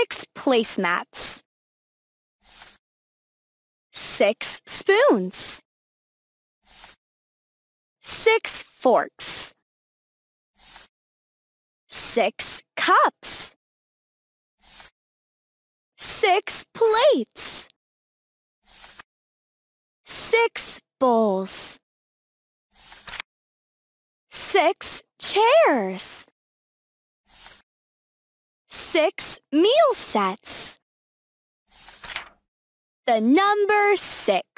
Six placemats. Six spoons. Six forks. Six cups. Six plates. Six bowls. Six chairs. Six Meal sets. The number six.